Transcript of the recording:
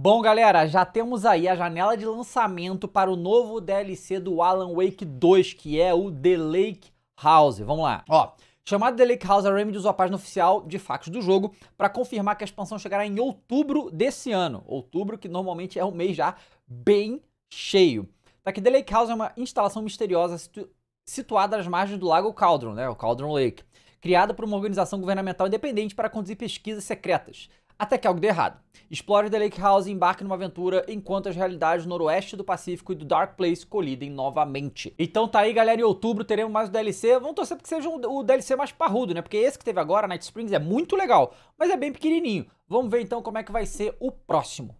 Bom, galera, já temos aí a janela de lançamento para o novo DLC do Alan Wake 2, que é o The Lake House. Vamos lá. Ó, chamado The Lake House, a Remedy usou a página oficial de fax do jogo para confirmar que a expansão chegará em outubro desse ano. Outubro, que normalmente é um mês já bem cheio. Tá aqui, The Lake House é uma instalação misteriosa situ situada às margens do lago Cauldron, né, o Cauldron Lake, criada por uma organização governamental independente para conduzir pesquisas secretas até que algo dê errado. Explore the Lake House e embarque numa aventura enquanto as realidades do noroeste do Pacífico e do Dark Place colidem novamente. Então tá aí, galera, em outubro teremos mais o DLC. Vamos torcer porque seja o DLC mais parrudo, né? Porque esse que teve agora, Night Springs, é muito legal, mas é bem pequenininho. Vamos ver então como é que vai ser o próximo.